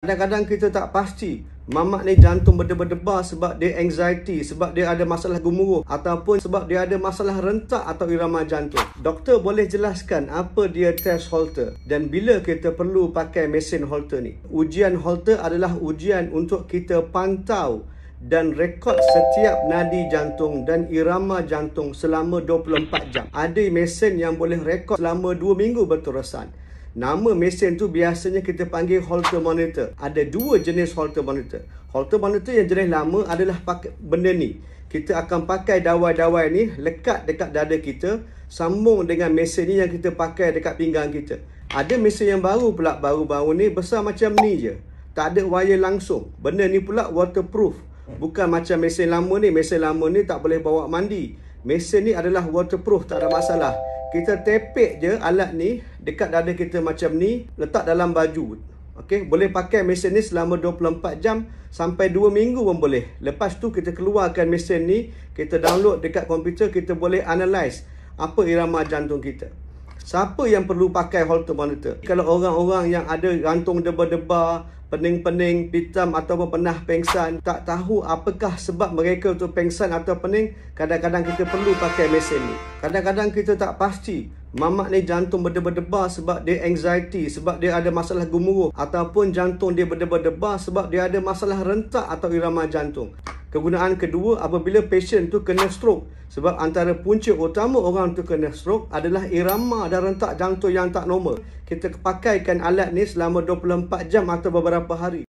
Kadang-kadang kita tak pasti Mamak ni jantung berdebar-debar sebab dia anxiety, sebab dia ada masalah gemuruh ataupun sebab dia ada masalah rentak atau irama jantung. Doktor boleh jelaskan apa dia test Holter dan bila kita perlu pakai mesin Holter ni. Ujian Holter adalah ujian untuk kita pantau dan rekod setiap nadi jantung dan irama jantung selama 24 jam. Ada mesin yang boleh rekod selama 2 minggu berterusan. Nama mesin tu biasanya kita panggil halter monitor. Ada dua jenis halter monitor. Halter monitor yang jenis lama adalah pakai benda ni. Kita akan pakai dawai-dawai ni lekat dekat dada kita sambung dengan mesin ni yang kita pakai dekat pinggang kita. Ada mesin yang baru pula baru-baru ni besar macam ni je. Tak ada wire langsung. Benda ni pula waterproof. Bukan macam mesin lama ni. Mesin lama ni tak boleh bawa mandi. Mesin ni adalah waterproof. Tak ada masalah kita tepek je alat ni dekat dada kita macam ni letak dalam baju okey boleh pakai mesin ni selama 24 jam sampai 2 minggu pun boleh lepas tu kita keluarkan mesin ni kita download dekat komputer kita boleh analyse apa irama jantung kita Siapa yang perlu pakai Holter monitor? Kalau orang-orang yang ada gantung debar-debar, pening-pening, pitam atau pernah pengsan, tak tahu apakah sebab mereka itu pengsan atau pening, kadang-kadang kita perlu pakai mesin ni. Kadang-kadang kita tak pasti mamak ni jantung berdebar-debar sebab dia anxiety, sebab dia ada masalah gemuruh ataupun jantung dia berdebar-debar sebab dia ada masalah rentak atau irama jantung. Kegunaan kedua apabila pasien tu kena stroke sebab antara punca utama orang tu kena stroke adalah irama dan rentak jantung yang tak normal. Kita pakaikan alat ni selama 24 jam atau beberapa hari.